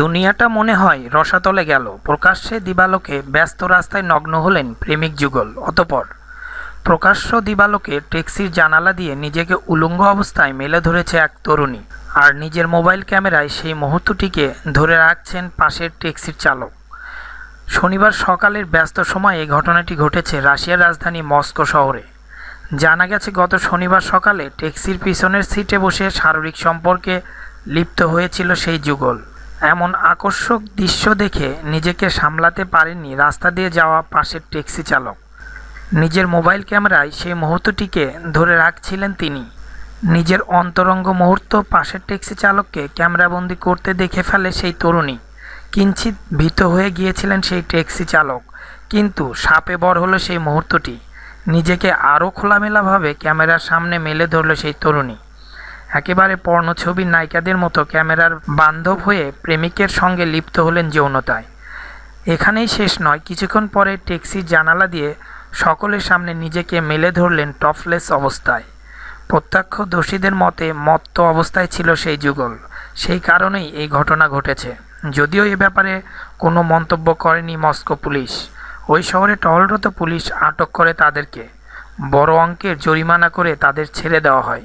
দুনিয়াটা মনে হয় রসাতলে গেল প্রকাশ্যে দিবালোকে ব্যস্ত রাস্তায় নগ্ন হলেন প্রেমিক যুগল অতপর প্রকাশ্য দিবালোকে ট্যাক্সির জানালা দিয়ে নিজেকে উলঙ্গ অবস্থায় মেলে ধরেছে এক তরুণী আর নিজের মোবাইল ক্যামেরায় সেই মুহূর্তটিকে ধরে রাখছেন পাশের ট্যাক্সির চালক শনিবার সকালের ব্যস্ত সময়ে এই ঘটনাটি ঘটেছে রাশিয়ার রাজধানী মস্কো শহরে জানা গেছে গত শনিবার সকালে ট্যাক্সির পিছনের সিটে বসে শারীরিক সম্পর্কে লিপ্ত হয়েছিল সেই যুগল এমন আকর্ষক দৃশ্য দেখে নিজেকে সামলাতে পারেননি রাস্তা দিয়ে যাওয়া পাশের ট্যাক্সি চালক নিজের মোবাইল ক্যামেরায় সেই মুহূর্তটিকে ধরে রাখছিলেন তিনি নিজের অন্তরঙ্গ মুহূর্ত পাশের ট্যাক্সি চালককে ক্যামেরাবন্দি করতে দেখে ফেলে সেই তরুণী কিঞ্চিত ভীত হয়ে গিয়েছিলেন সেই ট্যাক্সি চালক কিন্তু সাপে বর হলো সেই মুহূর্তটি নিজেকে আরও খোলামেলাভাবে ক্যামেরার সামনে মেলে ধরল সেই তরুণী একেবারে ছবির নায়িকাদের মতো ক্যামেরার বান্ধব হয়ে প্রেমিকের সঙ্গে লিপ্ত হলেন যৌনতায় এখানেই শেষ নয় কিছুক্ষণ পরে ট্যাক্সির জানালা দিয়ে সকলের সামনে নিজেকে মেলে ধরলেন টপলেস অবস্থায় প্রত্যক্ষদর্শীদের মতে মত্ত অবস্থায় ছিল সেই যুগল সেই কারণেই এই ঘটনা ঘটেছে যদিও এ ব্যাপারে কোনো মন্তব্য করেনি মস্কো পুলিশ ওই শহরে টহলরত পুলিশ আটক করে তাদেরকে বড় অঙ্কের জরিমানা করে তাদের ছেড়ে দেওয়া হয়